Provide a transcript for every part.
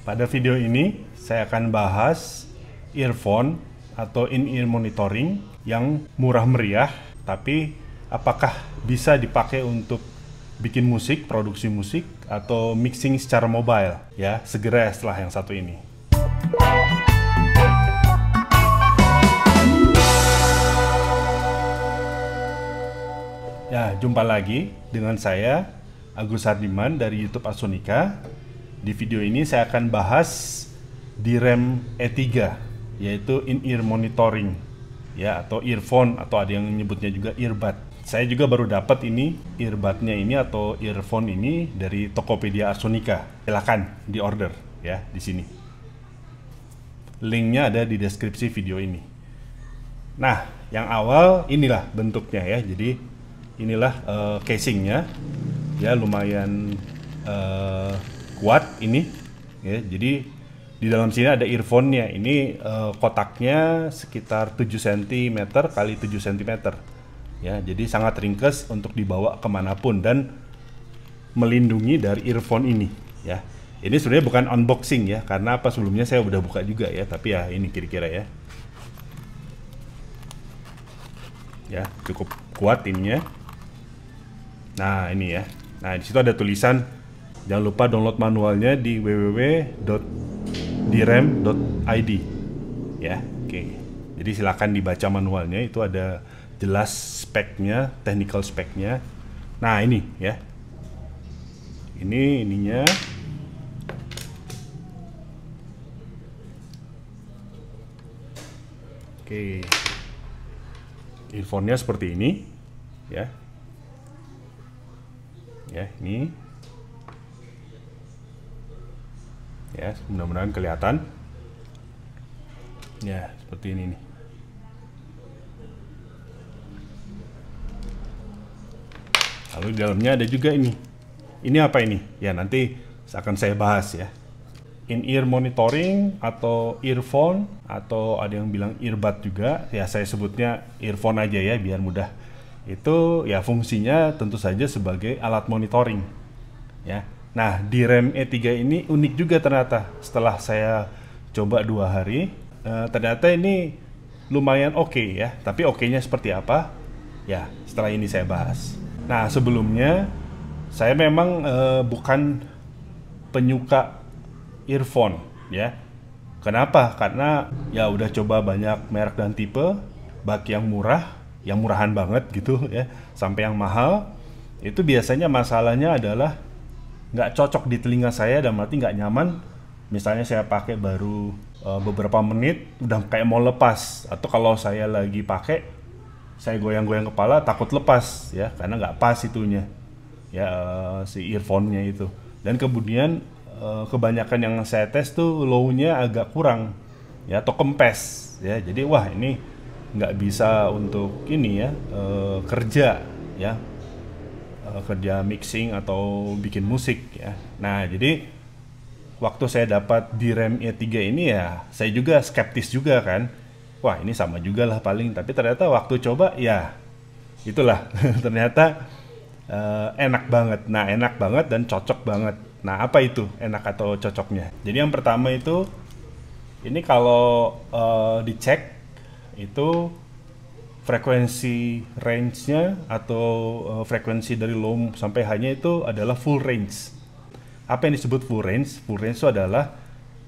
pada video ini saya akan bahas earphone atau in-ear monitoring yang murah meriah, tapi apakah bisa dipakai untuk bikin musik, produksi musik, atau mixing secara mobile? Ya, segera setelah yang satu ini. Ya, jumpa lagi dengan saya Agus Hardiman dari YouTube Asunika di video ini saya akan bahas di rem E3 yaitu in-ear monitoring ya atau earphone atau ada yang menyebutnya juga earbud. Saya juga baru dapat ini earbudnya ini atau earphone ini dari Tokopedia Arsonika. Silakan di order ya di sini. Linknya ada di deskripsi video ini. Nah, yang awal inilah bentuknya ya. Jadi inilah uh, casingnya ya lumayan uh, kuat ini ya jadi di dalam sini ada earphone-nya ini uh, kotaknya sekitar 7 cm kali 7 cm ya jadi sangat ringkes untuk dibawa kemanapun dan melindungi dari earphone ini ya ini sebenarnya bukan unboxing ya karena apa sebelumnya saya udah buka juga ya tapi ya ini kira-kira ya ya cukup kuat ya nah ini ya nah di situ ada tulisan Jangan lupa download manualnya di www.direm.id. Ya, oke. Okay. Jadi silakan dibaca manualnya itu ada jelas speknya, technical speknya. Nah, ini ya. Ini ininya Oke. Okay. Infonya seperti ini ya. Ya, ini ya mudah-mudahan kelihatan ya seperti ini nih lalu di dalamnya ada juga ini ini apa ini ya nanti akan saya bahas ya in ear monitoring atau earphone atau ada yang bilang earbud juga ya saya sebutnya earphone aja ya biar mudah itu ya fungsinya tentu saja sebagai alat monitoring ya Nah, di rem E3 ini unik juga ternyata. Setelah saya coba dua hari, uh, ternyata ini lumayan oke okay ya. Tapi oke-nya seperti apa? Ya, setelah ini saya bahas. Nah, sebelumnya saya memang uh, bukan penyuka earphone ya. Kenapa? Karena ya udah coba banyak merek dan tipe, baik yang murah, yang murahan banget gitu ya, sampai yang mahal. Itu biasanya masalahnya adalah nggak cocok di telinga saya dan berarti nggak nyaman misalnya saya pakai baru uh, beberapa menit udah kayak mau lepas atau kalau saya lagi pakai saya goyang-goyang kepala takut lepas ya karena nggak pas itunya ya uh, si earphone-nya itu dan kemudian uh, kebanyakan yang saya tes tuh low-nya agak kurang ya atau kempes ya jadi wah ini nggak bisa untuk ini ya uh, kerja ya Eh, kerja mixing atau bikin musik ya. Nah, jadi waktu saya dapat di rem E3 ini ya, saya juga skeptis juga kan. Wah, ini sama juga lah paling, tapi ternyata waktu coba ya itulah ternyata uh, enak banget. Nah, enak banget dan cocok banget. Nah, apa itu enak atau cocoknya? Jadi yang pertama itu ini kalau uh, dicek itu frekuensi range-nya atau uh, frekuensi dari low sampai high-nya itu adalah full range. Apa yang disebut full range? Full range itu adalah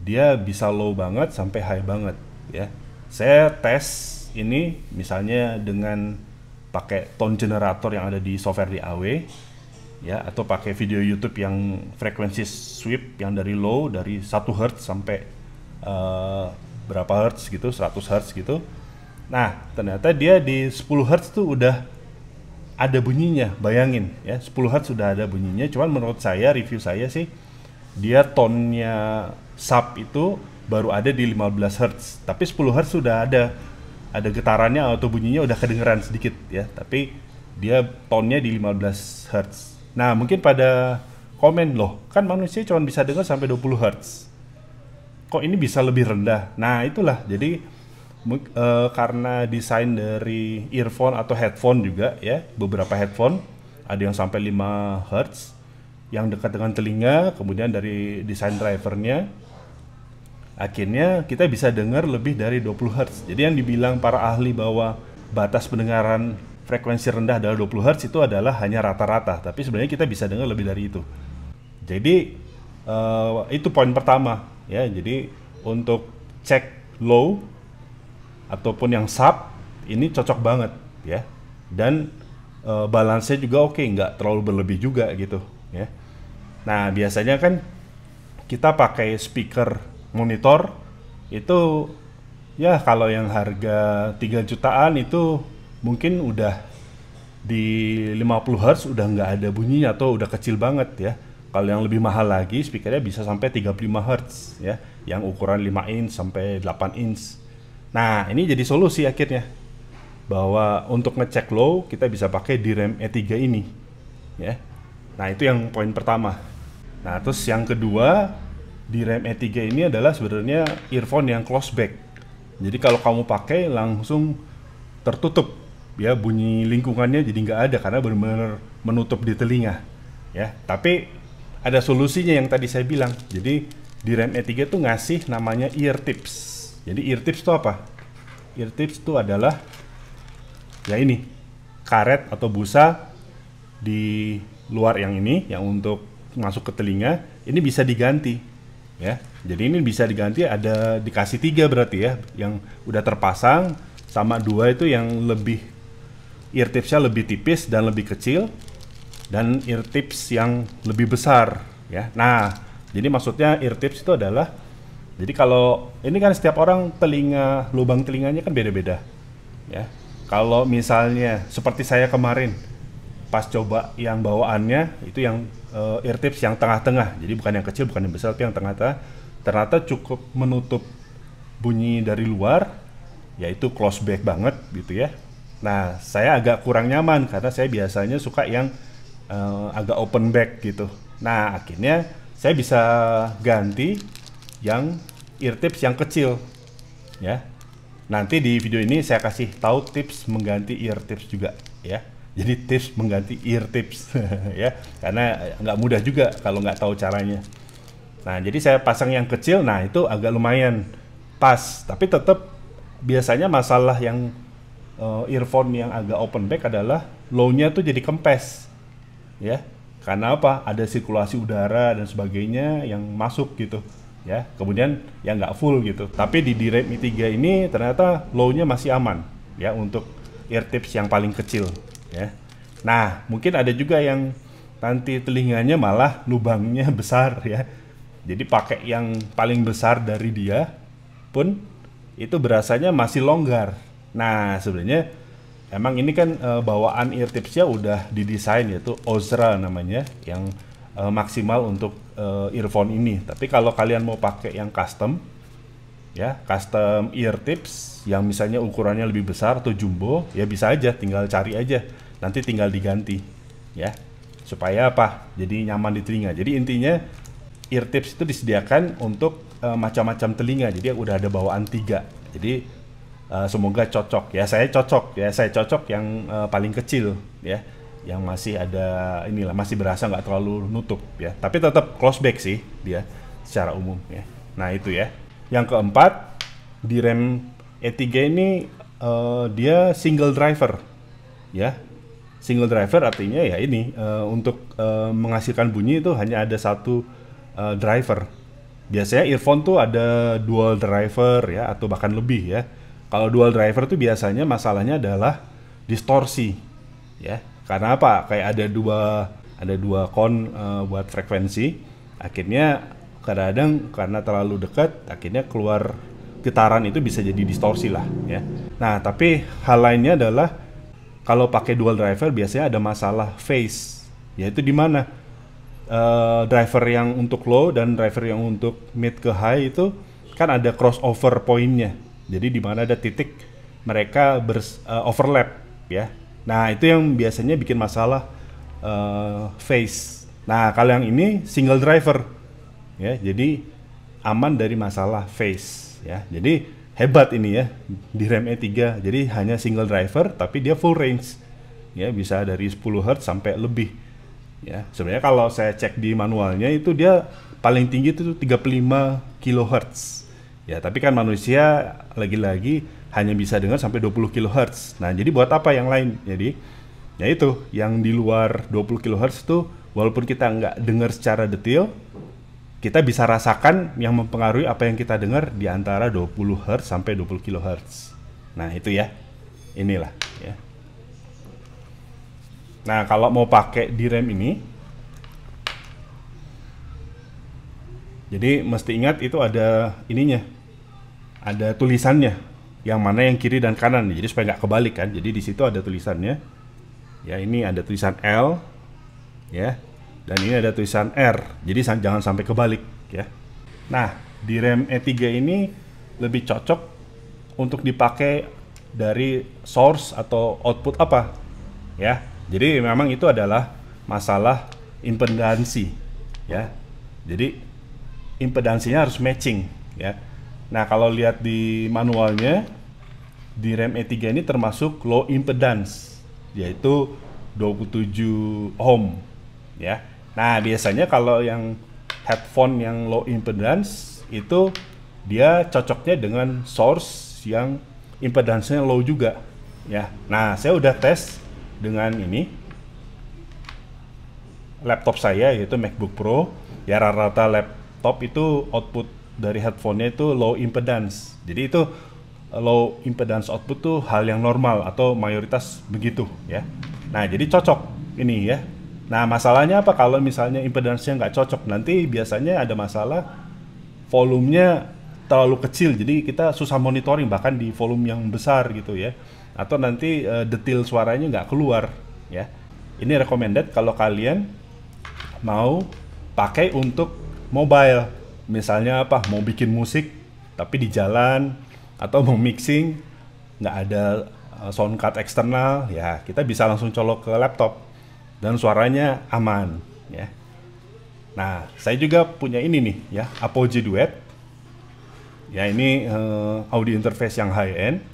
dia bisa low banget sampai high banget, ya. Saya tes ini misalnya dengan pakai tone generator yang ada di software di AW ya atau pakai video YouTube yang frekuensi sweep yang dari low dari 1 Hz sampai uh, berapa Hz gitu 100 Hz gitu Nah, ternyata dia di 10 Hz tuh udah ada bunyinya, bayangin ya, 10 Hz sudah ada bunyinya, cuman menurut saya review saya sih dia tonnya sub itu baru ada di 15 Hz, tapi 10 Hz sudah ada ada getarannya atau bunyinya udah kedengeran sedikit ya, tapi dia tonnya di 15 Hz. Nah, mungkin pada komen loh, kan manusia cuma bisa dengar sampai 20 Hz. Kok ini bisa lebih rendah? Nah, itulah. Jadi uh, karena desain dari earphone atau headphone juga ya beberapa headphone ada yang sampai 5 Hz yang dekat dengan telinga kemudian dari desain drivernya akhirnya kita bisa dengar lebih dari 20 Hz jadi yang dibilang para ahli bahwa batas pendengaran frekuensi rendah adalah 20 Hz itu adalah hanya rata-rata tapi sebenarnya kita bisa dengar lebih dari itu jadi uh, itu poin pertama ya jadi untuk cek low ataupun yang sub ini cocok banget ya dan e, balance-nya juga oke nggak terlalu berlebih juga gitu ya nah biasanya kan kita pakai speaker monitor itu ya kalau yang harga 3 jutaan itu mungkin udah di 50 Hz udah nggak ada bunyinya atau udah kecil banget ya kalau yang lebih mahal lagi speakernya bisa sampai 35 Hz ya yang ukuran 5 inch sampai 8 inch Nah, ini jadi solusi akhirnya bahwa untuk ngecek low kita bisa pakai di rem E3 ini. Ya. Nah, itu yang poin pertama. Nah, terus yang kedua, di rem E3 ini adalah sebenarnya earphone yang close back. Jadi kalau kamu pakai langsung tertutup ya bunyi lingkungannya jadi nggak ada karena benar-benar menutup di telinga ya tapi ada solusinya yang tadi saya bilang jadi di rem E3 tuh ngasih namanya ear tips jadi ear tips itu apa? Ear tips itu adalah ya ini karet atau busa di luar yang ini yang untuk masuk ke telinga ini bisa diganti ya jadi ini bisa diganti ada dikasih tiga berarti ya yang udah terpasang sama dua itu yang lebih ear tipsnya lebih tipis dan lebih kecil dan ear tips yang lebih besar ya nah jadi maksudnya ear tips itu adalah jadi kalau ini kan setiap orang telinga lubang telinganya kan beda-beda, ya. Kalau misalnya seperti saya kemarin pas coba yang bawaannya itu yang uh, eh, ear tips yang tengah-tengah, jadi bukan yang kecil, bukan yang besar, tapi yang tengah-tengah, ternyata cukup menutup bunyi dari luar, yaitu close back banget gitu ya. Nah, saya agak kurang nyaman karena saya biasanya suka yang uh, agak open back gitu. Nah, akhirnya saya bisa ganti yang ear tips yang kecil ya nanti di video ini saya kasih tahu tips mengganti ear tips juga ya jadi tips mengganti ear tips ya karena eh, nggak mudah juga kalau nggak tahu caranya nah jadi saya pasang yang kecil nah itu agak lumayan pas tapi tetap biasanya masalah yang uh, earphone yang agak open back adalah low-nya tuh jadi kempes ya karena apa ada sirkulasi udara dan sebagainya yang masuk gitu ya kemudian ya nggak full gitu tapi di Direct mi 3 ini ternyata low-nya masih aman ya untuk ear tips yang paling kecil ya nah mungkin ada juga yang nanti telinganya malah lubangnya besar ya jadi pakai yang paling besar dari dia pun itu berasanya masih longgar nah sebenarnya emang ini kan e, bawaan ear tipsnya udah didesain yaitu Ozra namanya yang uh, maksimal untuk uh, earphone ini. Tapi kalau kalian mau pakai yang custom, ya custom ear tips yang misalnya ukurannya lebih besar atau jumbo, ya bisa aja, tinggal cari aja. Nanti tinggal diganti, ya. Supaya apa? Jadi nyaman di telinga. Jadi intinya ear tips itu disediakan untuk uh, macam-macam telinga. Jadi udah ada bawaan tiga. Jadi Uh, semoga cocok ya saya cocok ya saya cocok yang uh, paling kecil ya yang masih ada inilah masih berasa nggak terlalu nutup ya tapi tetap close back sih dia secara umum ya nah itu ya yang keempat di rem E3 ini uh, dia single driver ya single driver artinya ya ini uh, untuk uh, menghasilkan bunyi itu hanya ada satu uh, driver biasanya earphone tuh ada dual driver ya atau bahkan lebih ya kalau dual driver tuh biasanya masalahnya adalah distorsi ya karena apa kayak ada dua ada dua kon uh, buat frekuensi akhirnya kadang-kadang karena terlalu dekat akhirnya keluar getaran itu bisa jadi distorsi lah ya nah tapi hal lainnya adalah kalau pakai dual driver biasanya ada masalah phase yaitu di mana uh, driver yang untuk low dan driver yang untuk mid ke high itu kan ada crossover pointnya. jadi di mana ada titik mereka ber, uh, eh, overlap ya Nah itu yang biasanya bikin masalah uh, face. Nah kalau yang ini single driver, ya jadi aman dari masalah face, ya. Jadi hebat ini ya di RAM E3. Jadi hanya single driver tapi dia full range, ya bisa dari 10 Hz sampai lebih. Ya sebenarnya kalau saya cek di manualnya itu dia paling tinggi itu 35 kHz. Ya tapi kan manusia lagi-lagi hanya bisa dengar sampai 20 kHz. Nah, jadi buat apa yang lain? Jadi ya itu yang di luar 20 kHz tuh walaupun kita nggak dengar secara detail, kita bisa rasakan yang mempengaruhi apa yang kita dengar di antara 20 Hz sampai 20 kHz. Nah, itu ya. Inilah ya. Nah, kalau mau pakai di rem ini jadi mesti ingat itu ada ininya. Ada tulisannya yang mana yang kiri dan kanan jadi supaya nggak kebalik kan jadi di situ ada tulisannya ya ini ada tulisan L ya dan ini ada tulisan R jadi jangan sampai kebalik ya nah di rem E3 ini lebih cocok untuk dipakai dari source atau output apa ya jadi memang itu adalah masalah impedansi ya jadi impedansinya harus matching ya Nah, kalau lihat di manualnya, di rem E3 ini termasuk low impedance, yaitu 27 ohm, ya. Nah, biasanya kalau yang headphone yang low impedance itu dia cocoknya dengan source yang impedance-nya low juga, ya. Nah, saya udah tes dengan ini laptop saya yaitu MacBook Pro. Ya rata-rata laptop itu output dari headphone-nya itu low impedance. Jadi itu eh, low impedance output tuh hal yang normal atau mayoritas begitu ya. Nah jadi cocok ini ya. Nah masalahnya apa kalau misalnya impedance-nya nggak cocok nanti biasanya ada masalah volumenya terlalu kecil jadi kita susah monitoring bahkan di volume yang besar gitu ya atau nanti uh, eh, detail suaranya nggak keluar ya ini recommended kalau kalian mau pakai untuk mobile misalnya apa mau bikin musik tapi di jalan atau mau mixing nggak ada eh, sound card eksternal ya kita bisa langsung colok ke laptop dan suaranya aman ya. Nah, saya juga punya ini nih ya, Apogee Duet. Ya ini uh, audio interface yang high end.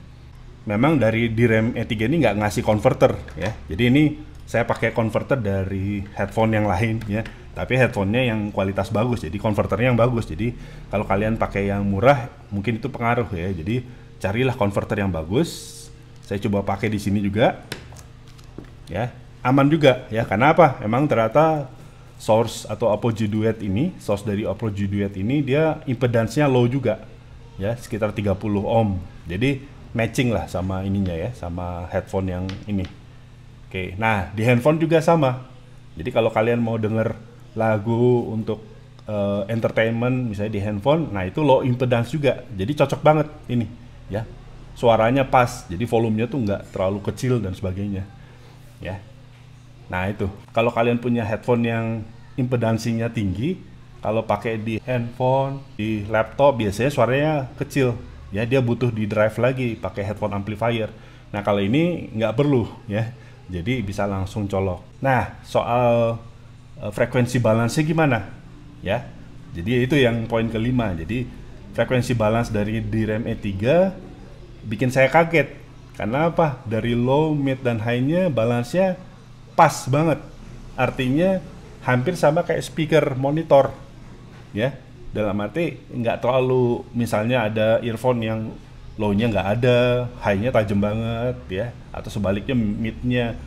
Memang dari DRAM E3 ini nggak ngasih converter ya. Jadi ini saya pakai converter dari headphone yang lain ya tapi headphonenya yang kualitas bagus jadi konverternya yang bagus jadi kalau kalian pakai yang murah mungkin itu pengaruh ya jadi carilah konverter yang bagus saya coba pakai di sini juga ya aman juga ya karena apa emang ternyata source atau OPPO Apogee Duet ini source dari OPPO Apogee Duet ini dia impedansnya low juga ya sekitar 30 ohm jadi matching lah sama ininya ya sama headphone yang ini oke nah di handphone juga sama jadi kalau kalian mau denger lagu untuk uh, entertainment misalnya di handphone nah itu low impedance juga jadi cocok banget ini ya suaranya pas jadi volumenya tuh nggak terlalu kecil dan sebagainya ya nah itu kalau kalian punya headphone yang impedansinya tinggi kalau pakai di handphone di laptop biasanya suaranya kecil ya dia butuh di drive lagi pakai headphone amplifier nah kalau ini nggak perlu ya jadi bisa langsung colok nah soal Eh, frekuensi balance gimana ya jadi itu yang poin kelima jadi frekuensi balance dari DRAM E3 bikin saya kaget karena apa dari low mid dan high-nya balance-nya pas banget artinya hampir sama kayak speaker monitor ya dalam arti nggak terlalu misalnya ada earphone yang low-nya nggak ada, high-nya tajam banget ya, atau sebaliknya mid-nya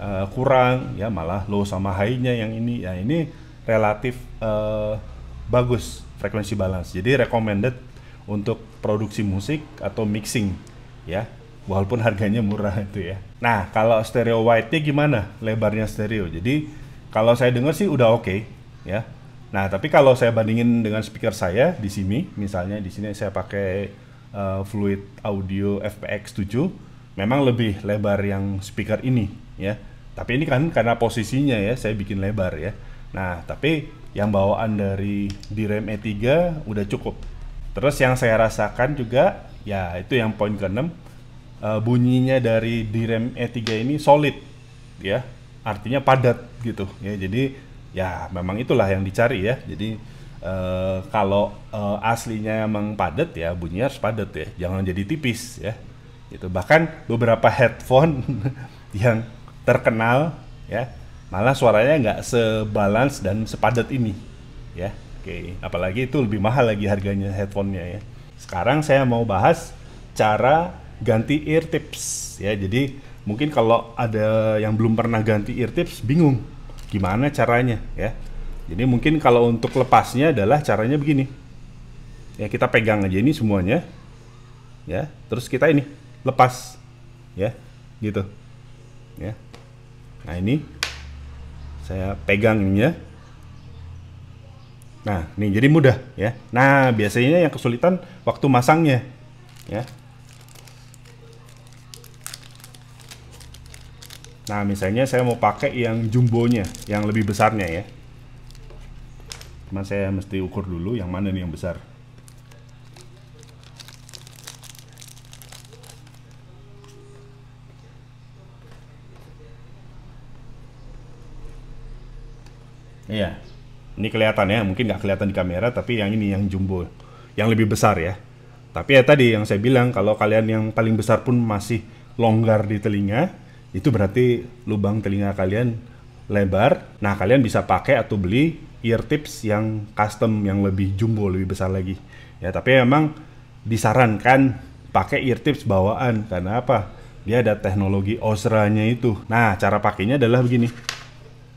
uh, kurang ya malah low sama high-nya yang ini ya ini relatif uh, bagus frekuensi balance jadi recommended untuk produksi musik atau mixing ya walaupun harganya murah itu ya nah kalau stereo white nya gimana lebarnya stereo jadi kalau saya dengar sih udah oke okay, ya nah tapi kalau saya bandingin dengan speaker saya di sini misalnya di sini saya pakai uh, fluid audio FPX 7 memang lebih lebar yang speaker ini ya tapi ini kan karena posisinya ya, saya bikin lebar ya. Nah, tapi yang bawaan dari direm E3 udah cukup. Terus yang saya rasakan juga, ya itu yang poin ke-6, uh, eh, bunyinya dari direm E3 ini solid, ya. Artinya padat gitu. Ya, jadi ya memang itulah yang dicari ya. Jadi uh, kalau uh, aslinya emang padat ya, bunyinya harus padat ya. Jangan jadi tipis ya. itu Bahkan beberapa headphone yang terkenal ya malah suaranya nggak sebalance dan sepadat ini ya oke apalagi itu lebih mahal lagi harganya headphonenya ya sekarang saya mau bahas cara ganti ear tips ya jadi mungkin kalau ada yang belum pernah ganti ear tips bingung gimana caranya ya jadi mungkin kalau untuk lepasnya adalah caranya begini ya kita pegang aja ini semuanya ya terus kita ini lepas ya gitu ya Nah ini saya pegang ini ya. Nah ini jadi mudah ya. Nah biasanya yang kesulitan waktu masangnya ya. Nah misalnya saya mau pakai yang jumbonya, yang lebih besarnya ya. cuma saya mesti ukur dulu yang mana nih yang besar. Iya. Ini kelihatan ya, mungkin nggak kelihatan di kamera, tapi yang ini yang jumbo, yang lebih besar ya. Tapi ya tadi yang saya bilang kalau kalian yang paling besar pun masih longgar di telinga, itu berarti lubang telinga kalian lebar. Nah kalian bisa pakai atau beli ear tips yang custom yang lebih jumbo, lebih besar lagi. Ya tapi memang disarankan pakai ear tips bawaan karena apa? Dia ada teknologi osranya itu. Nah cara pakainya adalah begini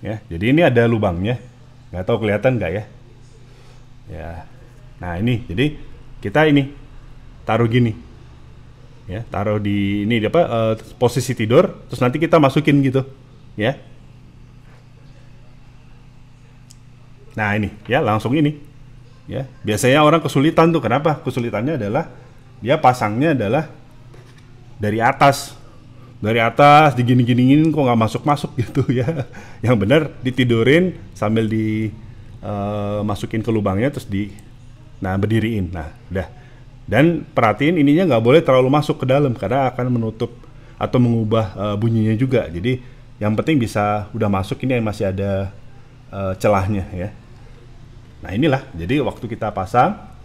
ya jadi ini ada lubangnya nggak tahu kelihatan nggak ya ya nah ini jadi kita ini taruh gini ya taruh di ini apa uh, posisi tidur terus nanti kita masukin gitu ya nah ini ya langsung ini ya biasanya orang kesulitan tuh kenapa kesulitannya adalah dia pasangnya adalah dari atas dari atas digini-giniin kok nggak masuk-masuk gitu ya. Yang benar ditidurin sambil di uh, masukin ke lubangnya terus di nah berdiriin. Nah, udah. Dan perhatiin ininya nggak boleh terlalu masuk ke dalam karena akan menutup atau mengubah uh, bunyinya juga. Jadi yang penting bisa udah masuk ini yang masih ada uh, celahnya ya. Nah, inilah. Jadi waktu kita pasang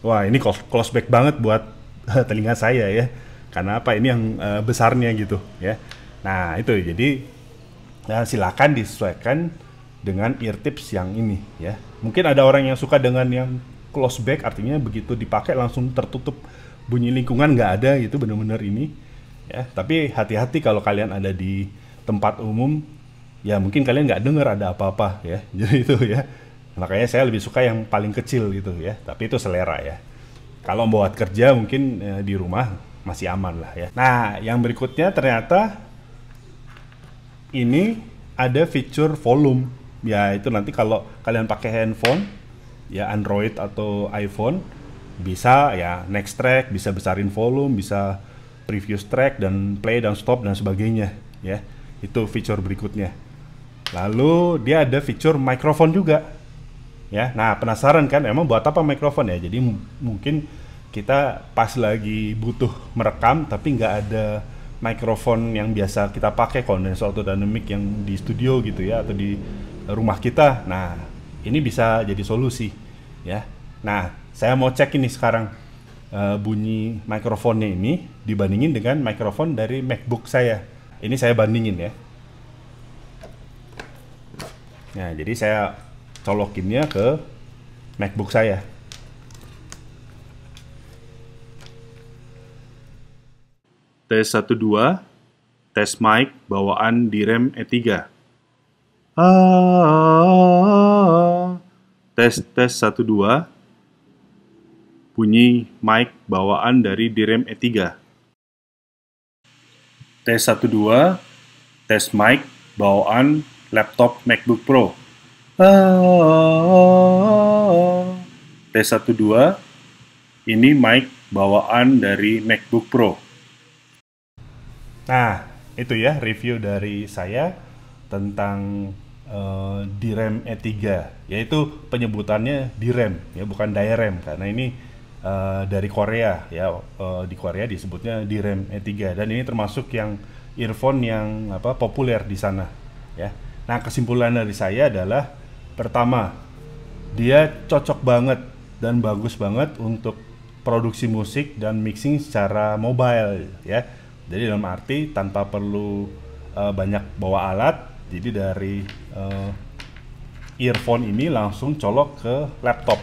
Wah, ini close, close back banget buat telinga saya ya karena apa ini yang uh, besarnya gitu ya nah itu jadi nah, silakan disesuaikan dengan ear tips yang ini ya mungkin ada orang yang suka dengan yang close back artinya begitu dipakai langsung tertutup bunyi lingkungan nggak ada gitu bener-bener ini ya tapi hati-hati kalau kalian ada di tempat umum ya mungkin kalian nggak dengar ada apa-apa ya jadi itu ya makanya saya lebih suka yang paling kecil gitu ya tapi itu selera ya kalau buat kerja mungkin ya, di rumah masih aman lah ya. Nah, yang berikutnya ternyata ini ada fitur volume. Ya, itu nanti kalau kalian pakai handphone ya Android atau iPhone bisa ya next track, bisa besarin volume, bisa previous track dan play dan stop dan sebagainya ya. Itu fitur berikutnya. Lalu dia ada fitur microphone juga. Ya. Nah, penasaran kan emang buat apa mikrofon ya? Jadi mungkin kita pas lagi butuh merekam tapi nggak ada mikrofon yang biasa kita pakai kondensor atau dynamic yang di studio gitu ya atau di rumah kita. Nah, ini bisa jadi solusi ya. Nah, saya mau cek ini sekarang uh, bunyi mikrofonnya ini dibandingin dengan mikrofon dari MacBook saya. Ini saya bandingin ya. Nah, jadi saya colokinnya ke MacBook saya. T12, tes mic bawaan di rem E3. Ah, tes tes 12 bunyi mic bawaan dari direm E3. Tes 12 tes mic bawaan laptop MacBook Pro. Ah, tes 12 ini mic bawaan dari MacBook Pro. Nah, itu ya review dari saya tentang uh, eh, DRAM E3, yaitu penyebutannya direm ya, bukan DRAM karena ini uh, dari Korea ya, uh, di Korea disebutnya direm E3 dan ini termasuk yang earphone yang apa populer di sana ya. Nah, kesimpulan dari saya adalah pertama, dia cocok banget dan bagus banget untuk produksi musik dan mixing secara mobile ya jadi dalam arti tanpa perlu uh, banyak bawa alat jadi dari uh, earphone ini langsung colok ke laptop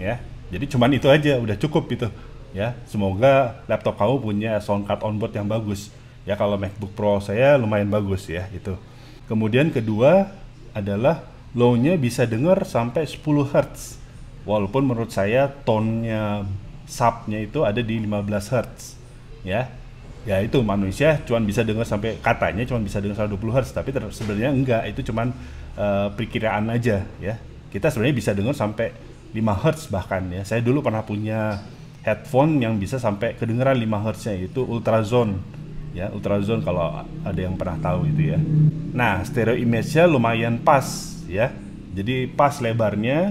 ya jadi cuman itu aja udah cukup itu ya semoga laptop kamu punya sound card onboard yang bagus ya kalau MacBook Pro saya lumayan bagus ya itu kemudian kedua adalah low-nya bisa dengar sampai 10 Hz walaupun menurut saya tone-nya sub-nya itu ada di 15 Hz ya ya itu manusia cuman bisa dengar sampai katanya cuman bisa dengar 120 Hz tapi sebenarnya enggak itu cuman uh, perkiraan aja ya kita sebenarnya bisa dengar sampai 5 Hz bahkan ya saya dulu pernah punya headphone yang bisa sampai kedengaran 5 Hz nya itu ultrazone ya ultrazone kalau ada yang pernah tahu itu ya nah stereo image nya lumayan pas ya jadi pas lebarnya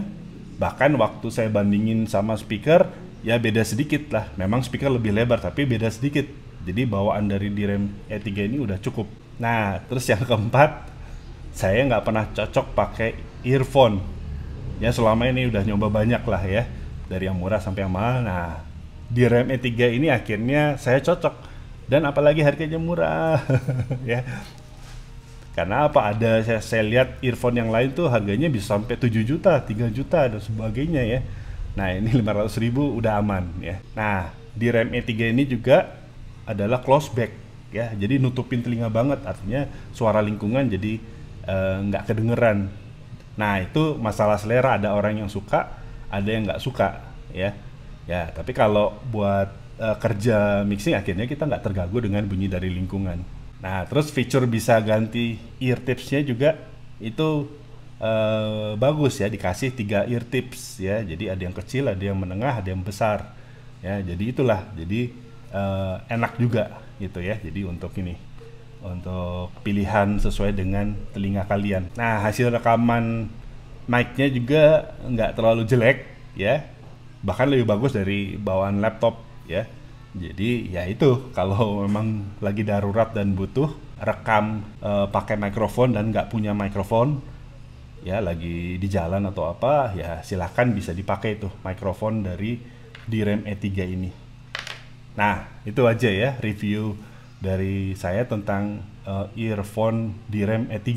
bahkan waktu saya bandingin sama speaker ya beda sedikit lah memang speaker lebih lebar tapi beda sedikit jadi bawaan dari DRAM E3 ini udah cukup. Nah, terus yang keempat, saya nggak pernah cocok pakai earphone. Ya selama ini udah nyoba banyak lah ya, dari yang murah sampai yang mahal. Nah, DRAM E3 ini akhirnya saya cocok dan apalagi harganya murah ya. Karena apa ada saya, saya lihat earphone yang lain tuh harganya bisa sampai 7 juta, 3 juta dan sebagainya ya. Nah, ini 500 ribu udah aman ya. Nah, di RAM E3 ini juga adalah close back ya jadi nutupin telinga banget artinya suara lingkungan jadi eh, nggak uh, kedengeran nah itu masalah selera ada orang yang suka ada yang nggak suka ya ya tapi kalau buat uh, kerja mixing akhirnya kita nggak terganggu dengan bunyi dari lingkungan nah terus fitur bisa ganti ear tipsnya juga itu uh, bagus ya dikasih tiga ear tips ya jadi ada yang kecil ada yang menengah ada yang besar ya jadi itulah jadi uh, enak juga gitu ya. Jadi untuk ini untuk pilihan sesuai dengan telinga kalian. Nah hasil rekaman mic-nya juga nggak terlalu jelek ya, bahkan lebih bagus dari bawaan laptop ya. Jadi ya itu kalau memang lagi darurat dan butuh rekam e, pakai mikrofon dan nggak punya mikrofon ya lagi di jalan atau apa ya silahkan bisa dipakai tuh mikrofon dari rem E3 ini. Nah, itu aja ya review dari saya tentang uh, earphone Rem E3.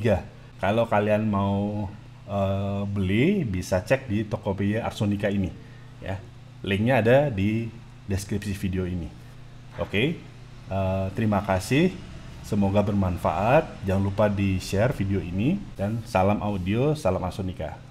Kalau kalian mau uh, beli, bisa cek di Tokopedia Arsonica ini. Ya, linknya ada di deskripsi video ini. Oke, okay? uh, eh, terima kasih. Semoga bermanfaat. Jangan lupa di share video ini dan salam audio, salam Arsonica.